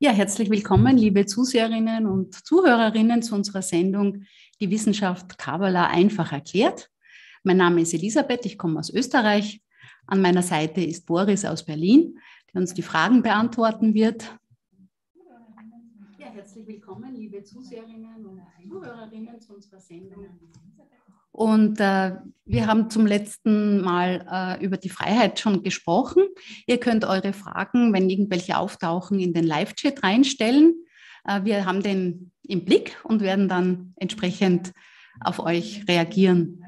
Ja, herzlich willkommen, liebe Zuseherinnen und Zuhörerinnen zu unserer Sendung Die Wissenschaft Kabbalah einfach erklärt. Mein Name ist Elisabeth, ich komme aus Österreich. An meiner Seite ist Boris aus Berlin, der uns die Fragen beantworten wird. Ja, herzlich willkommen, liebe Zuseherinnen und Zuhörerinnen zu unserer Sendung und äh, wir haben zum letzten Mal äh, über die Freiheit schon gesprochen. Ihr könnt eure Fragen, wenn irgendwelche auftauchen, in den Live-Chat reinstellen. Äh, wir haben den im Blick und werden dann entsprechend auf euch reagieren.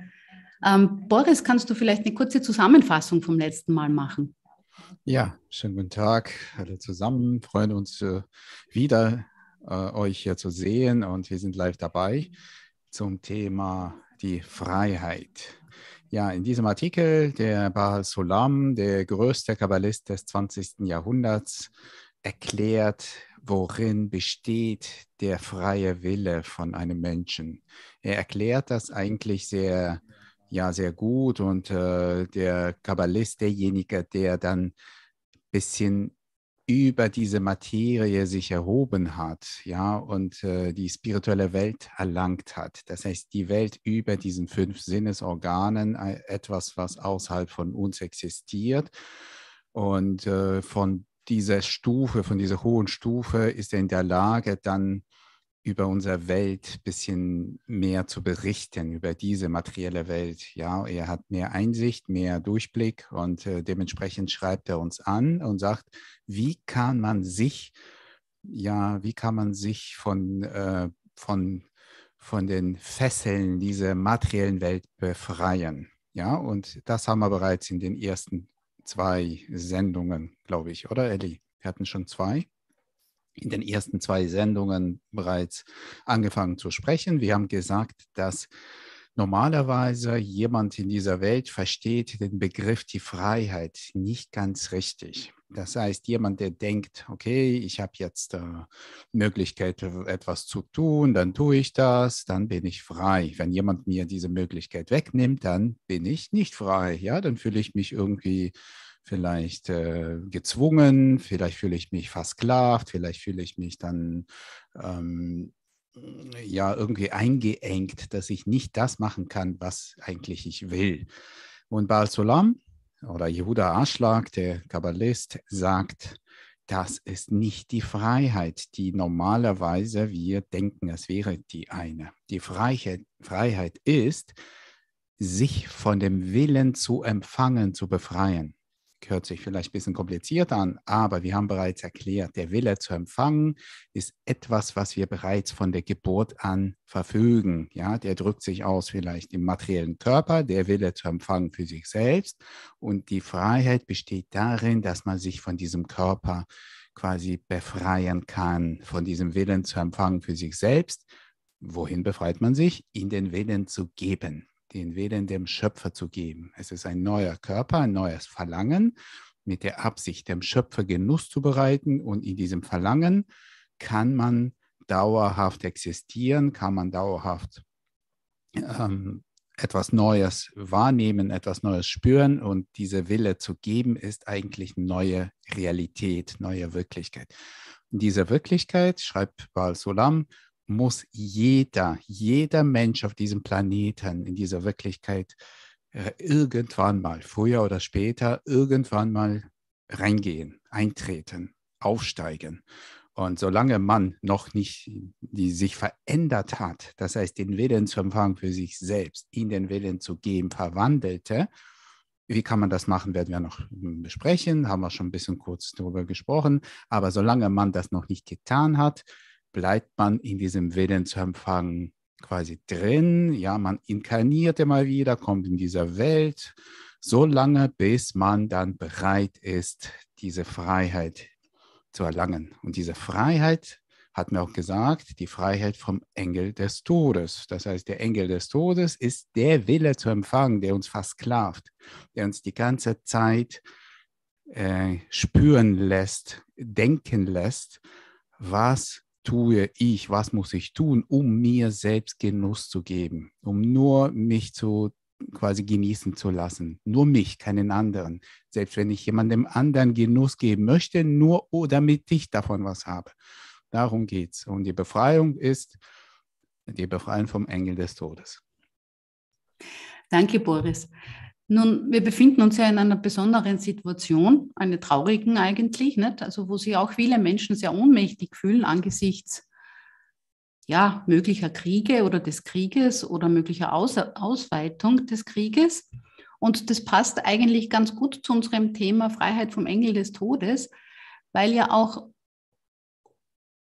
Ähm, Boris, kannst du vielleicht eine kurze Zusammenfassung vom letzten Mal machen? Ja, schönen guten Tag alle zusammen. Freuen uns äh, wieder, äh, euch hier zu sehen und wir sind live dabei zum Thema die Freiheit. Ja, in diesem Artikel, der Baal Sulam, der größte Kabbalist des 20. Jahrhunderts, erklärt, worin besteht der freie Wille von einem Menschen. Er erklärt das eigentlich sehr, ja, sehr gut und äh, der Kabbalist, derjenige, der dann ein bisschen über diese Materie sich erhoben hat, ja, und äh, die spirituelle Welt erlangt hat. Das heißt, die Welt über diesen fünf Sinnesorganen, äh, etwas, was außerhalb von uns existiert. Und äh, von dieser Stufe, von dieser hohen Stufe ist er in der Lage, dann über unsere Welt ein bisschen mehr zu berichten, über diese materielle Welt. Ja, er hat mehr Einsicht, mehr Durchblick und äh, dementsprechend schreibt er uns an und sagt, wie kann man sich, ja, wie kann man sich von, äh, von, von den Fesseln dieser materiellen Welt befreien? Ja, und das haben wir bereits in den ersten zwei Sendungen, glaube ich, oder Elli? Wir hatten schon zwei in den ersten zwei Sendungen bereits angefangen zu sprechen. Wir haben gesagt, dass normalerweise jemand in dieser Welt versteht den Begriff die Freiheit nicht ganz richtig. Das heißt, jemand, der denkt, okay, ich habe jetzt äh, Möglichkeit, äh, etwas zu tun, dann tue ich das, dann bin ich frei. Wenn jemand mir diese Möglichkeit wegnimmt, dann bin ich nicht frei. Ja, dann fühle ich mich irgendwie vielleicht äh, gezwungen, vielleicht fühle ich mich versklavt, vielleicht fühle ich mich dann ähm, ja irgendwie eingeengt, dass ich nicht das machen kann, was eigentlich ich will. Und Baal Sulam oder Jehuda Arschlag, der Kabbalist, sagt, das ist nicht die Freiheit, die normalerweise wir denken, es wäre die eine. Die Freiheit, Freiheit ist, sich von dem Willen zu empfangen, zu befreien hört sich vielleicht ein bisschen kompliziert an, aber wir haben bereits erklärt, der Wille zu empfangen ist etwas, was wir bereits von der Geburt an verfügen. Ja, der drückt sich aus vielleicht im materiellen Körper, der Wille zu empfangen für sich selbst. Und die Freiheit besteht darin, dass man sich von diesem Körper quasi befreien kann, von diesem Willen zu empfangen für sich selbst. Wohin befreit man sich? In den Willen zu geben den Wählen dem Schöpfer zu geben. Es ist ein neuer Körper, ein neues Verlangen mit der Absicht, dem Schöpfer Genuss zu bereiten. Und in diesem Verlangen kann man dauerhaft existieren, kann man dauerhaft ähm, etwas Neues wahrnehmen, etwas Neues spüren. Und dieser Wille zu geben ist eigentlich neue Realität, neue Wirklichkeit. In dieser Wirklichkeit, schreibt Baal Solam, muss jeder, jeder Mensch auf diesem Planeten, in dieser Wirklichkeit, äh, irgendwann mal, früher oder später, irgendwann mal reingehen, eintreten, aufsteigen. Und solange man noch nicht die sich verändert hat, das heißt den Willen zu empfangen für sich selbst, in den Willen zu geben, verwandelte, wie kann man das machen, werden wir noch besprechen, haben wir schon ein bisschen kurz darüber gesprochen. Aber solange man das noch nicht getan hat, bleibt man in diesem Willen zu empfangen quasi drin. Ja, man inkarniert immer wieder, kommt in dieser Welt, so lange, bis man dann bereit ist, diese Freiheit zu erlangen. Und diese Freiheit hat mir auch gesagt, die Freiheit vom Engel des Todes. Das heißt, der Engel des Todes ist der Wille zu empfangen, der uns versklavt, der uns die ganze Zeit äh, spüren lässt, denken lässt, was tue ich, was muss ich tun, um mir selbst Genuss zu geben, um nur mich zu quasi genießen zu lassen. Nur mich, keinen anderen. Selbst wenn ich jemandem anderen Genuss geben möchte, nur oh, damit ich davon was habe. Darum geht's. Und die Befreiung ist die Befreiung vom Engel des Todes. Danke, Boris. Nun, wir befinden uns ja in einer besonderen Situation, eine traurigen eigentlich, nicht? Also wo sich auch viele Menschen sehr ohnmächtig fühlen angesichts ja, möglicher Kriege oder des Krieges oder möglicher Aus Ausweitung des Krieges. Und das passt eigentlich ganz gut zu unserem Thema Freiheit vom Engel des Todes, weil ja auch,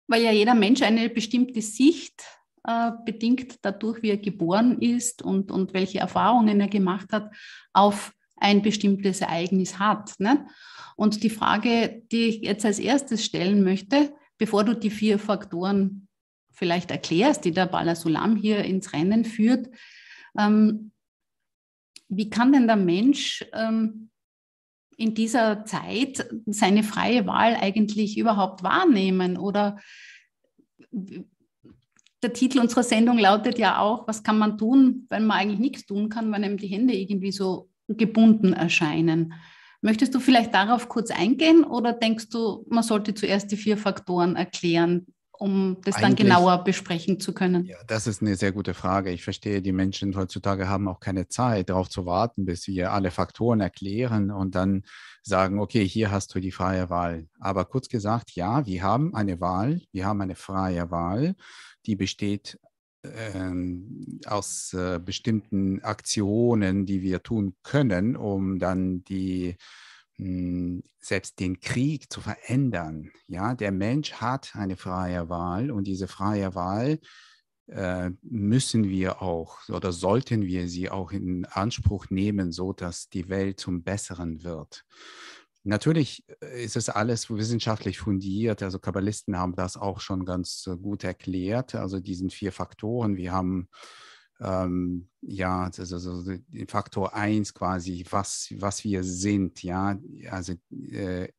weil ja jeder Mensch eine bestimmte Sicht äh, bedingt dadurch, wie er geboren ist und, und welche Erfahrungen er gemacht hat, auf ein bestimmtes Ereignis hat. Ne? Und die Frage, die ich jetzt als erstes stellen möchte, bevor du die vier Faktoren vielleicht erklärst, die der Balasulam hier ins Rennen führt, ähm, wie kann denn der Mensch ähm, in dieser Zeit seine freie Wahl eigentlich überhaupt wahrnehmen? Oder der Titel unserer Sendung lautet ja auch, was kann man tun, wenn man eigentlich nichts tun kann, weil einem die Hände irgendwie so gebunden erscheinen. Möchtest du vielleicht darauf kurz eingehen oder denkst du, man sollte zuerst die vier Faktoren erklären, um das Eigentlich, dann genauer besprechen zu können? Ja, das ist eine sehr gute Frage. Ich verstehe, die Menschen heutzutage haben auch keine Zeit, darauf zu warten, bis wir alle Faktoren erklären und dann sagen, okay, hier hast du die freie Wahl. Aber kurz gesagt, ja, wir haben eine Wahl, wir haben eine freie Wahl die besteht ähm, aus äh, bestimmten Aktionen, die wir tun können, um dann die hm, selbst den Krieg zu verändern. Ja, der Mensch hat eine freie Wahl und diese freie Wahl äh, müssen wir auch oder sollten wir sie auch in Anspruch nehmen, so dass die Welt zum Besseren wird. Natürlich äh, ist es alles wissenschaftlich fundiert. Also Kabbalisten haben das auch schon ganz äh, gut erklärt. Also diesen vier Faktoren. Wir haben ähm, ja, also Faktor 1 quasi, was, was wir sind, ja, also äh,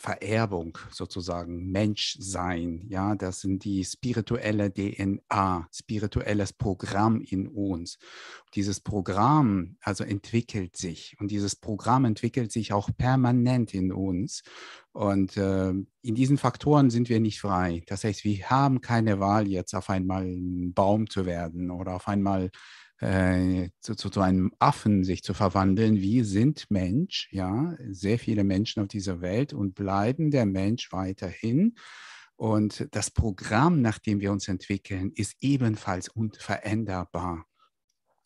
Vererbung sozusagen, Menschsein, ja, das sind die spirituelle DNA, spirituelles Programm in uns. Dieses Programm also entwickelt sich und dieses Programm entwickelt sich auch permanent in uns und äh, in diesen Faktoren sind wir nicht frei. Das heißt, wir haben keine Wahl, jetzt auf einmal ein Baum zu werden oder auf einmal äh, zu, zu, zu, einem Affen sich zu verwandeln. Wir sind Mensch, ja, sehr viele Menschen auf dieser Welt und bleiben der Mensch weiterhin. Und das Programm, nach dem wir uns entwickeln, ist ebenfalls unveränderbar.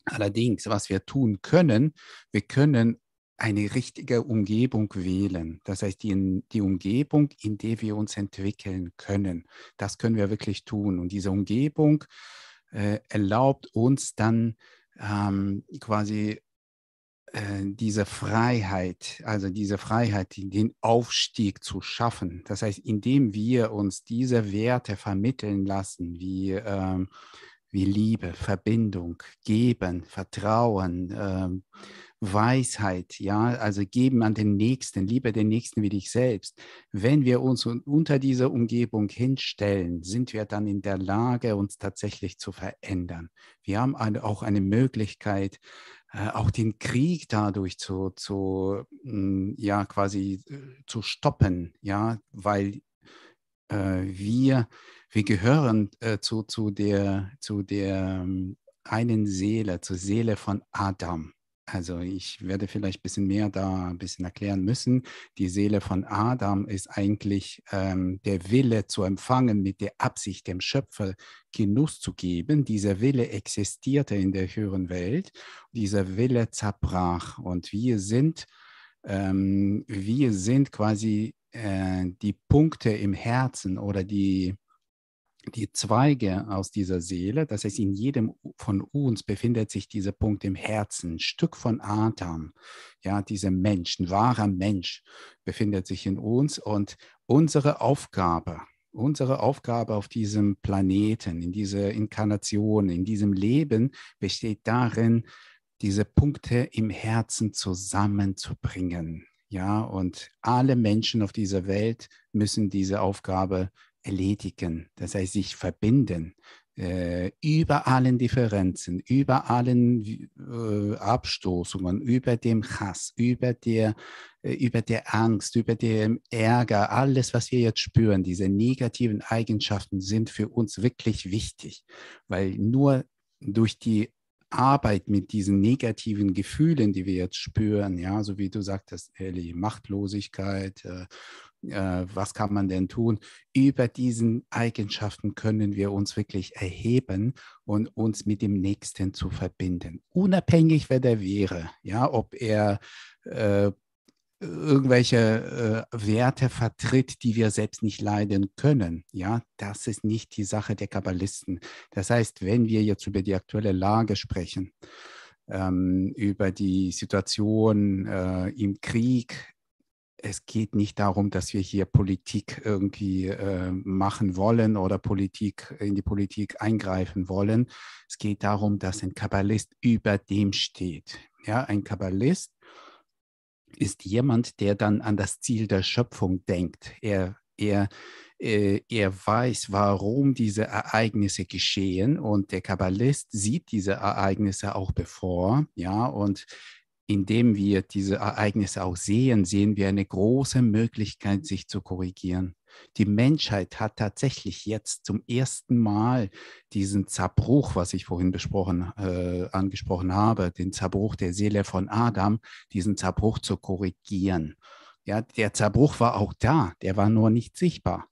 Allerdings, was wir tun können, wir können eine richtige Umgebung wählen. Das heißt, die, die, Umgebung, in der wir uns entwickeln können. Das können wir wirklich tun. Und diese Umgebung äh, erlaubt uns dann ähm, quasi äh, diese Freiheit, also diese Freiheit, den Aufstieg zu schaffen. Das heißt, indem wir uns diese Werte vermitteln lassen, wie, ähm, wie Liebe, Verbindung, Geben, Vertrauen, ähm, Weisheit, ja, also geben an den Nächsten, liebe den Nächsten wie dich selbst. Wenn wir uns unter dieser Umgebung hinstellen, sind wir dann in der Lage, uns tatsächlich zu verändern. Wir haben eine, auch eine Möglichkeit, äh, auch den Krieg dadurch zu, zu mh, mm, ja, quasi äh, zu stoppen, ja, weil äh, wir, wir gehören äh, zu, zu der, zu der ähm, einen Seele, zur Seele von Adam also ich werde vielleicht ein bisschen mehr da ein bisschen erklären müssen. Die Seele von Adam ist eigentlich ähm, der Wille zu empfangen mit der Absicht, dem Schöpfer Genuss zu geben. Dieser Wille existierte in der höheren Welt. Dieser Wille zerbrach und wir sind, ähm, wir sind quasi äh, die Punkte im Herzen oder die die Zweige aus dieser Seele, das heißt, in jedem von uns befindet sich dieser Punkt im Herzen, ein Stück von Adam, ja, dieser Mensch, ein wahrer Mensch befindet sich in uns und unsere Aufgabe, unsere Aufgabe auf diesem Planeten, in dieser Inkarnation, in diesem Leben besteht darin, diese Punkte im Herzen zusammenzubringen. Ja, und alle Menschen auf dieser Welt müssen diese Aufgabe erledigen, das heißt sich verbinden, äh, über allen Differenzen, über allen äh, Abstoßungen, über dem Hass, über der, äh, über der Angst, über dem Ärger, alles, was wir jetzt spüren, diese negativen Eigenschaften sind für uns wirklich wichtig, weil nur durch die Arbeit mit diesen negativen Gefühlen, die wir jetzt spüren, ja, so wie du sagtest, Ellie, Machtlosigkeit, äh, äh, was kann man denn tun? Über diesen Eigenschaften können wir uns wirklich erheben und uns mit dem Nächsten zu verbinden. Unabhängig, wer der wäre, ja, ob er äh, irgendwelche äh, Werte vertritt, die wir selbst nicht leiden können. Ja, das ist nicht die Sache der Kabbalisten. Das heißt, wenn wir jetzt über die aktuelle Lage sprechen, ähm, über die Situation äh, im Krieg es geht nicht darum, dass wir hier Politik irgendwie äh, machen wollen oder Politik äh, in die Politik eingreifen wollen. Es geht darum, dass ein Kabbalist über dem steht. Ja, ein Kabbalist ist jemand, der dann an das Ziel der Schöpfung denkt. Er, er, äh, er weiß, warum diese Ereignisse geschehen und der Kabbalist sieht diese Ereignisse auch bevor, ja, und indem wir diese Ereignisse auch sehen, sehen wir eine große Möglichkeit, mhm. sich zu korrigieren. Die Menschheit hat tatsächlich jetzt zum ersten Mal diesen Zerbruch, was ich vorhin besprochen, äh, angesprochen habe, den Zerbruch der Seele von Adam, diesen Zerbruch zu korrigieren. Ja, der Zerbruch war auch da, der war nur nicht sichtbar.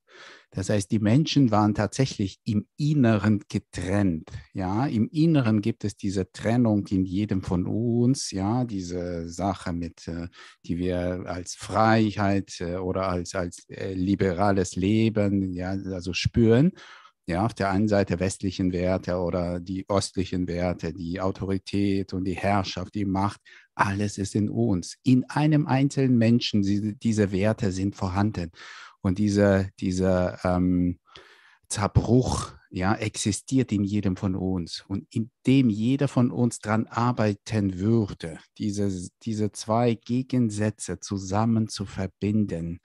Das heißt, die Menschen waren tatsächlich im Inneren getrennt. Ja, im Inneren gibt es diese Trennung in jedem von uns. Ja, diese Sache mit, äh, die wir als Freiheit äh, oder als, als äh, liberales Leben, ja, also spüren. Ja, auf der einen Seite westlichen Werte oder die östlichen Werte, die Autorität und die Herrschaft, die Macht, alles ist in uns. In einem einzelnen Menschen, diese Werte sind vorhanden. Und dieser, dieser ähm, Zerbruch ja, existiert in jedem von uns. Und indem jeder von uns daran arbeiten würde, diese, diese zwei Gegensätze zusammen zu verbinden,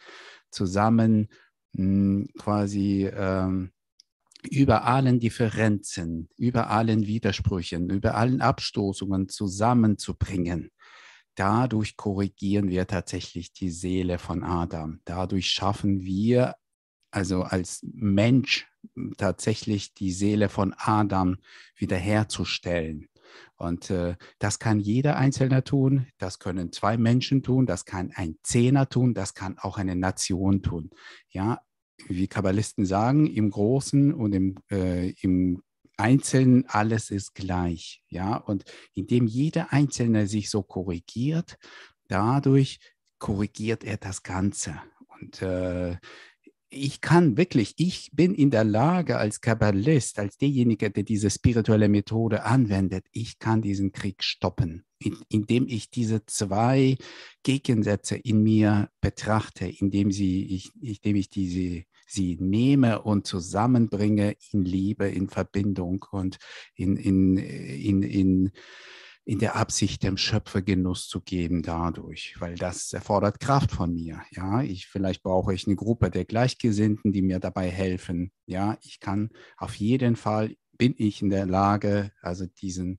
zusammen mh, hm, quasi ähm, über allen Differenzen, über allen Widersprüchen, über allen Abstoßungen zusammenzubringen, dadurch korrigieren wir tatsächlich die Seele von Adam. Dadurch schaffen wir also als Mensch tatsächlich die Seele von Adam wiederherzustellen. Und äh, das kann jeder Einzelne tun, das können zwei Menschen tun, das kann ein Zehner tun, das kann auch eine Nation tun. Ja, wie Kabbalisten sagen, im Großen und im, äh, im Einzelnen alles ist gleich. Ja, und indem jeder Einzelne sich so korrigiert, dadurch korrigiert er das Ganze. Und äh, ich kann wirklich, ich bin in der Lage als Kabbalist, als derjenige, der diese spirituelle Methode anwendet, ich kann diesen Krieg stoppen, in, indem ich diese zwei Gegensätze in mir betrachte, indem, sie, ich, indem ich diese sie nehme und zusammenbringe in Liebe, in Verbindung und in, in, in, in, in der Absicht, dem Schöpfer Genuss zu geben dadurch, weil das erfordert Kraft von mir. Ja, ich vielleicht brauche ich eine Gruppe der Gleichgesinnten, die mir dabei helfen. Ja, ich kann auf jeden Fall bin ich in der Lage, also diesen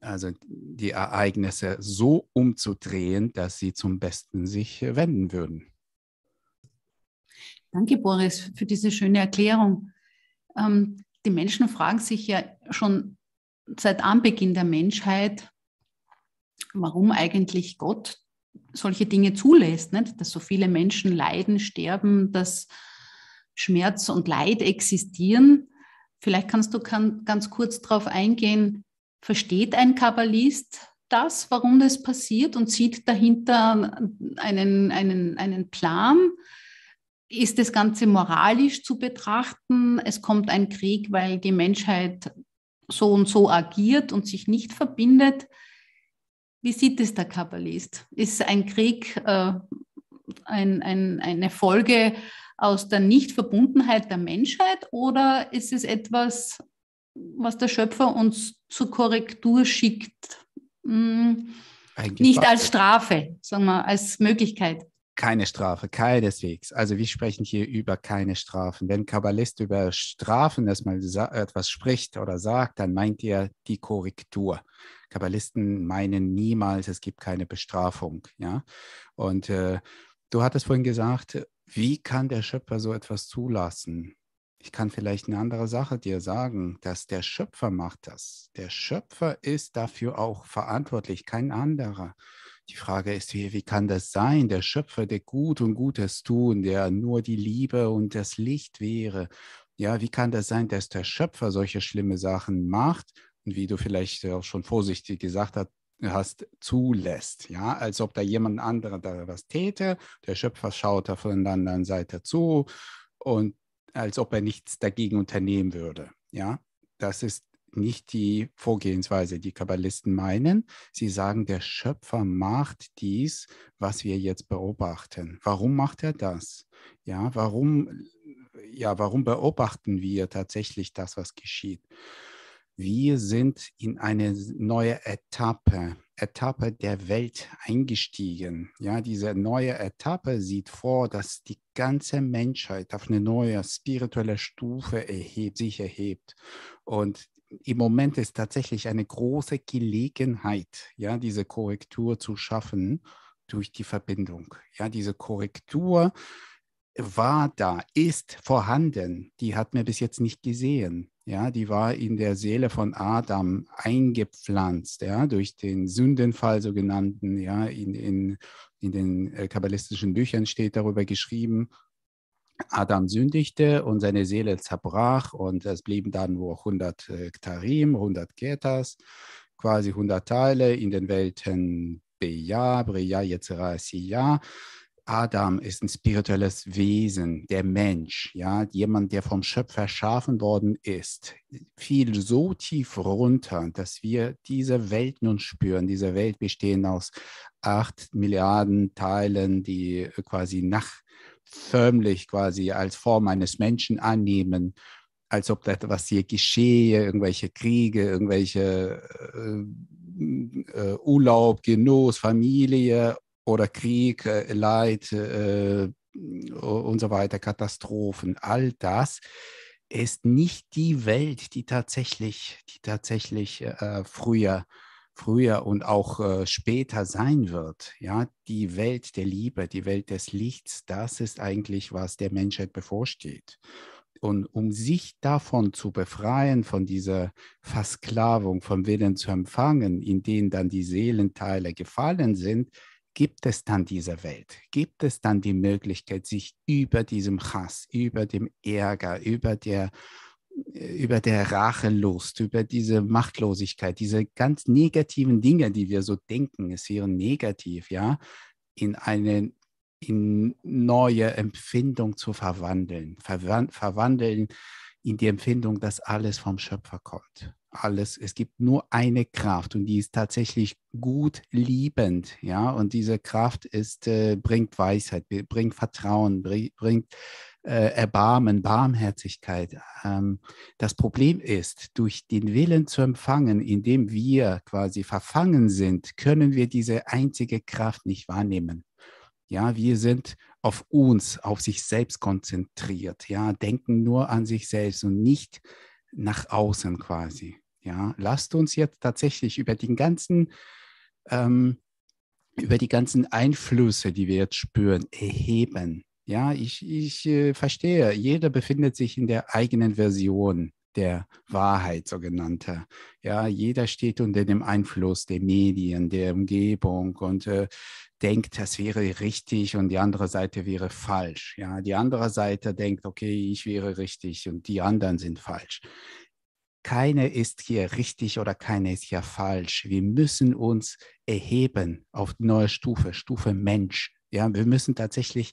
also die Ereignisse so umzudrehen, dass sie zum Besten sich wenden würden. Danke, Boris, für diese schöne Erklärung. Ähm, die Menschen fragen sich ja schon seit Anbeginn der Menschheit, warum eigentlich Gott solche Dinge zulässt, nicht? dass so viele Menschen leiden, sterben, dass Schmerz und Leid existieren. Vielleicht kannst du kann, ganz kurz darauf eingehen, versteht ein Kabbalist das, warum das passiert und sieht dahinter einen, einen, einen Plan? ist das Ganze moralisch zu betrachten? Es kommt ein Krieg, weil die Menschheit so und so agiert und sich nicht verbindet. Wie sieht es der Kabbalist? Ist ein Krieg äh, ein, ein, eine Folge aus der Nichtverbundenheit der Menschheit oder ist es etwas, was der Schöpfer uns zur Korrektur schickt? Hm, nicht als Strafe, sondern als Möglichkeit keine Strafe, keineswegs. Also wir sprechen hier über keine Strafen. Wenn Kabbalist über Strafen erstmal etwas spricht oder sagt, dann meint er die Korrektur. Kabbalisten meinen niemals, es gibt keine Bestrafung. Ja? Und äh, du hattest vorhin gesagt, wie kann der Schöpfer so etwas zulassen? Ich kann vielleicht eine andere Sache dir sagen, dass der Schöpfer macht das. Der Schöpfer ist dafür auch verantwortlich, kein anderer. Die Frage ist, wie, wie kann das sein? Der Schöpfer, der Gut und Gutes tun, der nur die Liebe und das Licht wäre. Ja, wie kann das sein, dass der Schöpfer solche schlimme Sachen macht und wie du vielleicht auch schon vorsichtig gesagt hast, hast, zulässt. Ja, als ob da jemand anderer da was täte. Der Schöpfer schaut da von der anderen Seite zu und als ob er nichts dagegen unternehmen würde. Ja, das ist nicht die Vorgehensweise, die Kabbalisten meinen. Sie sagen, der Schöpfer macht dies, was wir jetzt beobachten. Warum macht er das? Ja, warum, ja, warum beobachten wir tatsächlich das, was geschieht? Wir sind in eine neue Etappe, Etappe der Welt eingestiegen. Ja, diese neue Etappe sieht vor, dass die ganze Menschheit auf eine neue spirituelle Stufe erhebt, sich erhebt. Und im Moment ist tatsächlich eine große Gelegenheit, ja, diese Korrektur zu schaffen durch die Verbindung. Ja, diese Korrektur war da, ist vorhanden. Die hat man bis jetzt nicht gesehen. Ja, die war in der Seele von Adam eingepflanzt, ja, durch den Sündenfall sogenannten, ja, in, in, in den äh, kabbalistischen Büchern steht darüber geschrieben, Adam sündigte und seine Seele zerbrach und es blieben dann nur 100 äh, Tarim, 100 Ketas, quasi 100 Teile in den Welten Beja, Breja, Yetzera, Siya. Adam ist ein spirituelles Wesen, der Mensch, ja, jemand, der vom Schöpfer erschaffen worden ist, fiel so tief runter, dass wir diese Welt nun spüren. Diese Welt bestehen aus acht Milliarden Teilen, die quasi nach förmlich quasi als Form eines Menschen annehmen, als ob das, was hier geschehe, irgendwelche Kriege, irgendwelche äh, äh, Urlaub, Genuss, Familie oder Krieg, äh, Leid äh, und so weiter, Katastrophen, all das ist nicht die Welt, die tatsächlich, die tatsächlich äh, früher äh, früher und auch äh, später sein wird. Ja, die Welt der Liebe, die Welt des Lichts, das ist eigentlich, was der Menschheit bevorsteht. Und um sich davon zu befreien, von dieser Versklavung, vom Willen zu empfangen, in denen dann die Seelenteile gefallen sind, gibt es dann diese Welt? Gibt es dann die Möglichkeit, sich über diesem Hass, über dem Ärger, über der über der Rachelust, über diese Machtlosigkeit, diese ganz negativen Dinge, die wir so denken, ist hier negativ, ja, in eine in neue Empfindung zu verwandeln, verwand, verwandeln in die Empfindung, dass alles vom Schöpfer kommt. Alles, es gibt nur eine Kraft und die ist tatsächlich gut liebend, ja, und diese Kraft ist, äh, bringt Weisheit, bringt Vertrauen, bringt äh, Erbarmen, Barmherzigkeit. Ähm, das Problem ist, durch den Willen zu empfangen, indem wir quasi verfangen sind, können wir diese einzige Kraft nicht wahrnehmen. Ja, wir sind auf uns, auf sich selbst konzentriert. Ja, denken nur an sich selbst und nicht nach außen quasi. Ja, lasst uns jetzt tatsächlich über den ganzen ähm, über die ganzen Einflüsse, die wir jetzt spüren, erheben ja, ich, ich äh, verstehe, jeder befindet sich in der eigenen Version der Wahrheit, sogenannte. Ja, jeder steht unter dem Einfluss der Medien, der Umgebung und äh, denkt, das wäre richtig und die andere Seite wäre falsch. Ja, die andere Seite denkt, okay, ich wäre richtig und die anderen sind falsch. Keine ist hier richtig oder keine ist hier falsch. Wir müssen uns erheben auf neue Stufe, Stufe Mensch. Ja, wir müssen tatsächlich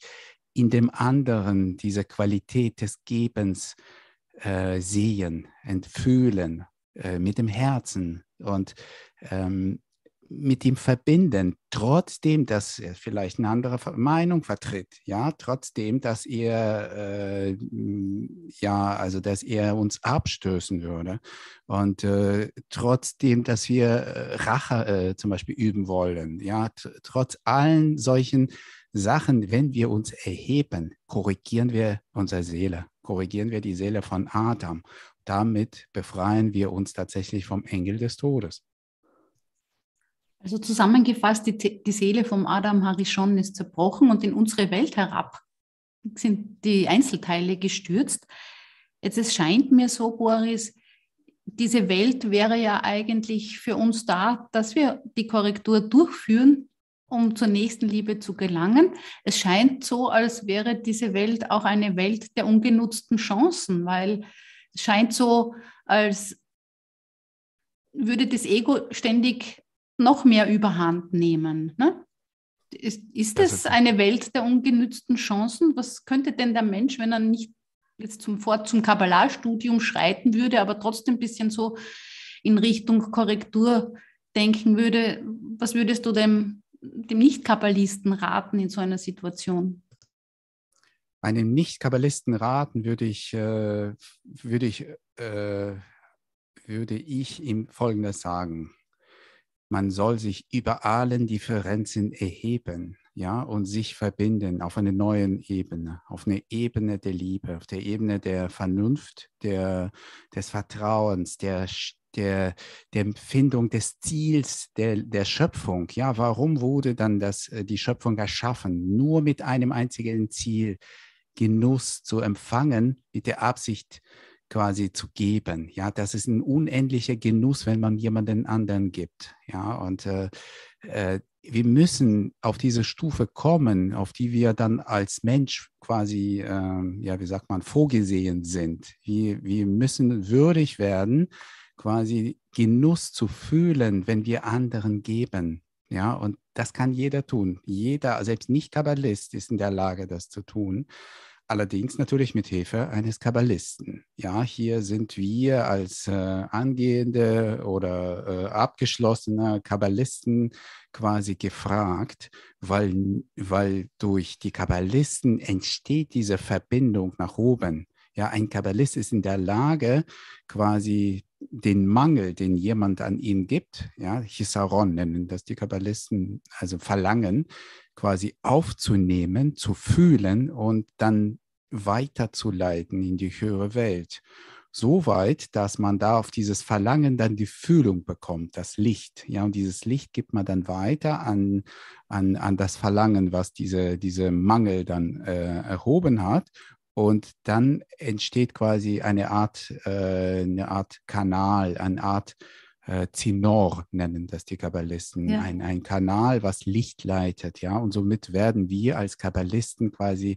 in dem anderen diese Qualität des Gebens äh, sehen und fühlen, äh, mit dem Herzen und ähm, mit ihm verbinden, trotzdem, dass er vielleicht eine andere Meinung vertritt, ja, trotzdem, dass er, äh, ja, also, dass er uns abstößen würde und äh, trotzdem, dass wir äh, Rache äh, zum Beispiel üben wollen, ja, trotz allen solchen Sachen, wenn wir uns erheben, korrigieren wir unsere Seele, korrigieren wir die Seele von Adam. Damit befreien wir uns tatsächlich vom Engel des Todes. Also zusammengefasst, die, die Seele vom Adam Harishon ist zerbrochen und in unsere Welt herab sind die Einzelteile gestürzt. Jetzt es scheint mir so, Boris, diese Welt wäre ja eigentlich für uns da, dass wir die Korrektur durchführen, um zur nächsten Liebe zu gelangen. Es scheint so, als wäre diese Welt auch eine Welt der ungenutzten Chancen, weil es scheint so, als würde das Ego ständig noch mehr überhand nehmen. Ne? Ist, ist das, das ist eine Welt der ungenützten Chancen? Was könnte denn der Mensch, wenn er nicht jetzt zum, Fort zum Kabbalah-Studium schreiten würde, aber trotzdem ein bisschen so in Richtung Korrektur denken würde, was würdest du dem dem Nicht-Kabbalisten raten in so einer Situation? Einem Nicht-Kabbalisten raten würde ich, äh, würde ich, äh, würde ich ihm Folgendes sagen. Man soll sich über allen Differenzen erheben, ja, und sich verbinden auf einer neuen Ebene, auf einer Ebene der Liebe, auf der Ebene der Vernunft, der, des Vertrauens, der, der, der Empfindung des Ziels der, der Schöpfung. Ja, warum wurde dann das, äh, die Schöpfung erschaffen? Nur mit einem einzigen Ziel, Genuss zu empfangen, mit der Absicht quasi zu geben. Ja, das ist ein unendlicher Genuss, wenn man jemanden anderen gibt. Ja, und äh, äh wir müssen auf diese Stufe kommen, auf die wir dann als Mensch quasi, äh, ja, wie sagt man, vorgesehen sind. Wir, wir müssen würdig werden, quasi Genuss zu fühlen, wenn wir anderen geben. Ja, und das kann jeder tun. Jeder, selbst nicht Kabbalist, ist in der Lage, das zu tun. Allerdings natürlich mit Hilfe eines Kabbalisten. Ja, hier sind wir als äh, angehende oder äh, abgeschlossene Kabbalisten quasi gefragt, weil, weil durch die Kabbalisten entsteht diese Verbindung nach oben. Ja, ein Kabbalist ist in der Lage, quasi den Mangel, den jemand an ihn gibt, ja, Chisaron nennen das die Kabbalisten, also Verlangen, quasi aufzunehmen, zu fühlen und dann weiterzuleiten in die höhere Welt. So weit, dass man da auf dieses Verlangen dann die Fühlung bekommt, das Licht. Ja, und dieses Licht gibt man dann weiter an, an, an das Verlangen, was diese, diese Mangel dann äh, erhoben hat. Und dann entsteht quasi eine Art, äh, eine Art Kanal, eine Art äh, Zinor nennen das die Kabbalisten, ja. ein, ein Kanal, was Licht leitet, ja. Und somit werden wir als Kabbalisten quasi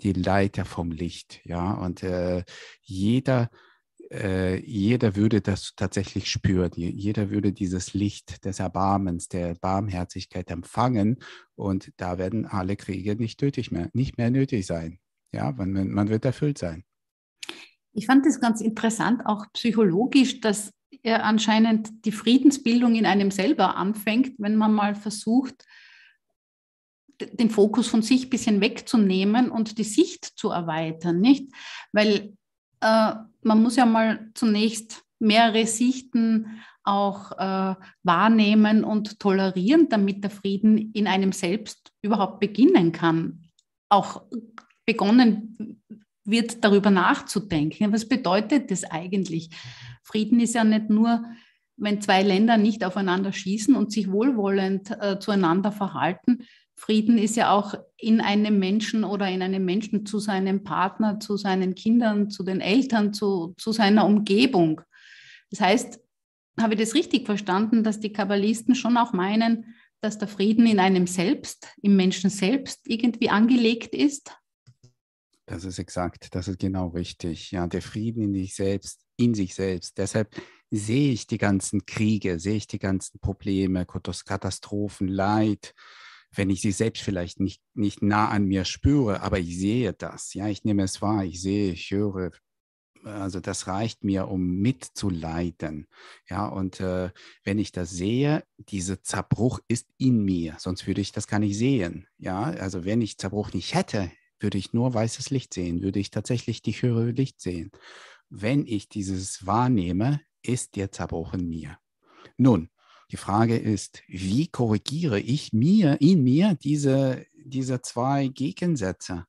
die Leiter vom Licht, ja. Und äh, jeder äh, jeder würde das tatsächlich spüren. Jeder würde dieses Licht des Erbarmens, der Barmherzigkeit empfangen und da werden alle Kriege nicht, tötig mehr, nicht mehr nötig sein. Ja, man, man wird erfüllt sein. Ich fand es ganz interessant, auch psychologisch, dass er anscheinend die Friedensbildung in einem selber anfängt, wenn man mal versucht, den Fokus von sich ein bisschen wegzunehmen und die Sicht zu erweitern, nicht? Weil äh, man muss ja mal zunächst mehrere Sichten auch äh, wahrnehmen und tolerieren, damit der Frieden in einem selbst überhaupt beginnen kann. Auch begonnen wird, darüber nachzudenken. Was bedeutet das eigentlich? Frieden ist ja nicht nur, wenn zwei Länder nicht aufeinander schießen und sich wohlwollend äh, zueinander verhalten. Frieden ist ja auch in einem Menschen oder in einem Menschen zu seinem Partner, zu seinen Kindern, zu den Eltern, zu, zu seiner Umgebung. Das heißt, habe ich das richtig verstanden, dass die Kabbalisten schon auch meinen, dass der Frieden in einem selbst, im Menschen selbst irgendwie angelegt ist? Das ist exakt, das ist genau richtig. Ja, der Frieden in sich selbst, in sich selbst. Deshalb sehe ich die ganzen Kriege, sehe ich die ganzen Probleme, Katastrophen, Leid, wenn ich sie selbst vielleicht nicht, nicht nah an mir spüre, aber ich sehe das. Ja, ich nehme es wahr, ich sehe, ich höre. Also das reicht mir, um mitzuleiden. Ja, und äh, wenn ich das sehe, dieser Zerbruch ist in mir, sonst würde ich das gar nicht sehen. Ja, also wenn ich Zerbruch nicht hätte, würde ich nur weißes Licht sehen, würde ich tatsächlich die höhere Licht sehen. Wenn ich dieses wahrnehme, ist der Zerbruch in mir. Nun, die Frage ist, wie korrigiere ich mir in mir diese, diese zwei Gegensätze?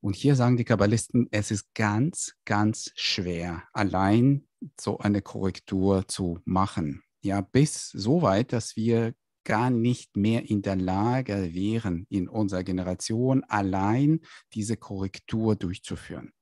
Und hier sagen die Kabbalisten, es ist ganz, ganz schwer, allein so eine Korrektur zu machen. Ja, bis so weit, dass wir gar nicht mehr in der Lage wären, in unserer Generation allein diese Korrektur durchzuführen.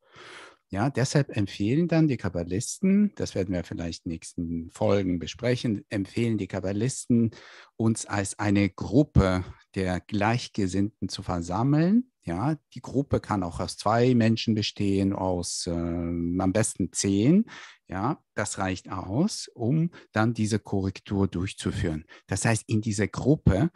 Ja, deshalb empfehlen dann die Kabbalisten, das werden wir vielleicht in den nächsten Folgen besprechen, empfehlen die Kabbalisten, uns als eine Gruppe der Gleichgesinnten zu versammeln ja, die Gruppe kann auch aus zwei Menschen bestehen, aus äh, am besten zehn. Ja, das reicht aus, um dann diese Korrektur durchzuführen. Das heißt, in dieser Gruppe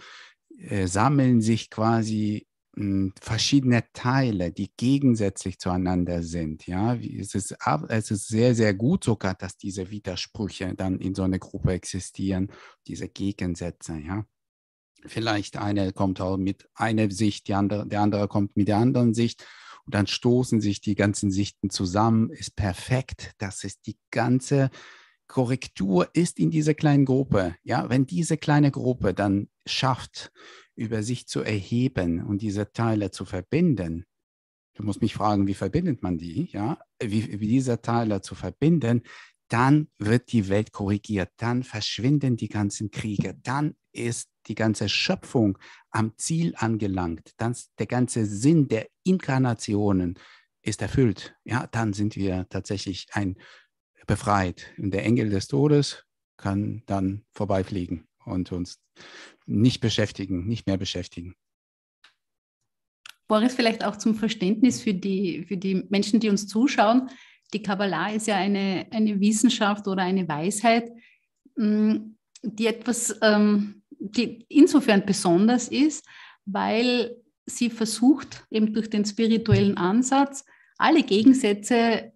äh, sammeln sich quasi mh, hm, verschiedene Teile, die gegensätzlich zueinander sind. Ja, es ist, es ist sehr, sehr gut sogar, dass diese Widersprüche dann in so einer Gruppe existieren, diese Gegensätze. Ja, Vielleicht eine kommt auch mit einer Sicht, die andere, der andere kommt mit der anderen Sicht. Und dann stoßen sich die ganzen Sichten zusammen, ist perfekt. Das ist die ganze Korrektur ist in dieser kleinen Gruppe. Ja, wenn diese kleine Gruppe dann schafft, über sich zu erheben und diese Teile zu verbinden, du musst mich fragen, wie verbindet man die? Ja, wie, wie diese Teile zu verbinden, dann wird die Welt korrigiert, dann verschwinden die ganzen Kriege, dann ist die ganze Schöpfung am Ziel angelangt, dann der ganze Sinn der Inkarnationen ist erfüllt, ja, dann sind wir tatsächlich ein befreit. Und der Engel des Todes kann dann vorbeifliegen und uns nicht beschäftigen, nicht mehr beschäftigen. Boris, vielleicht auch zum Verständnis für die, für die Menschen, die uns zuschauen. Die Kabbalah ist ja eine, eine Wissenschaft oder eine Weisheit, mm, die etwas ähm, die insofern besonders ist, weil sie versucht, eben durch den spirituellen Ansatz, alle Gegensätze